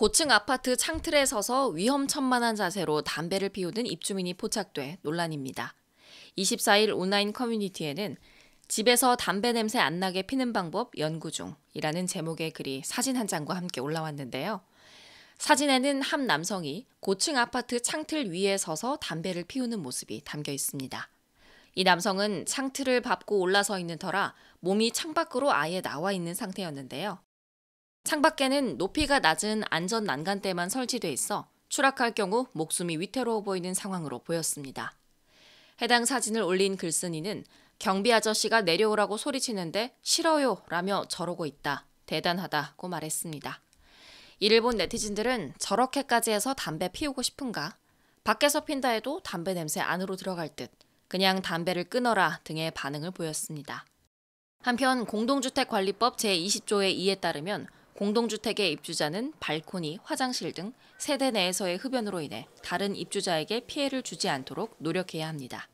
고층 아파트 창틀에 서서 위험천만한 자세로 담배를 피우는 입주민이 포착돼 논란입니다. 24일 온라인 커뮤니티에는 집에서 담배 냄새 안 나게 피는 방법 연구 중이라는 제목의 글이 사진 한 장과 함께 올라왔는데요. 사진에는 한 남성이 고층 아파트 창틀 위에 서서 담배를 피우는 모습이 담겨 있습니다. 이 남성은 창틀을 밟고 올라서 있는 터라 몸이 창밖으로 아예 나와 있는 상태였는데요. 창밖에는 높이가 낮은 안전 난간대만 설치돼 있어 추락할 경우 목숨이 위태로워 보이는 상황으로 보였습니다. 해당 사진을 올린 글쓴이는 경비 아저씨가 내려오라고 소리치는데 싫어요 라며 저러고 있다. 대단하다고 말했습니다. 이를 본 네티즌들은 저렇게까지 해서 담배 피우고 싶은가? 밖에서 핀다 해도 담배 냄새 안으로 들어갈 듯 그냥 담배를 끊어라 등의 반응을 보였습니다. 한편 공동주택관리법 제20조의 이에 따르면 공동주택의 입주자는 발코니, 화장실 등 세대 내에서의 흡연으로 인해 다른 입주자에게 피해를 주지 않도록 노력해야 합니다.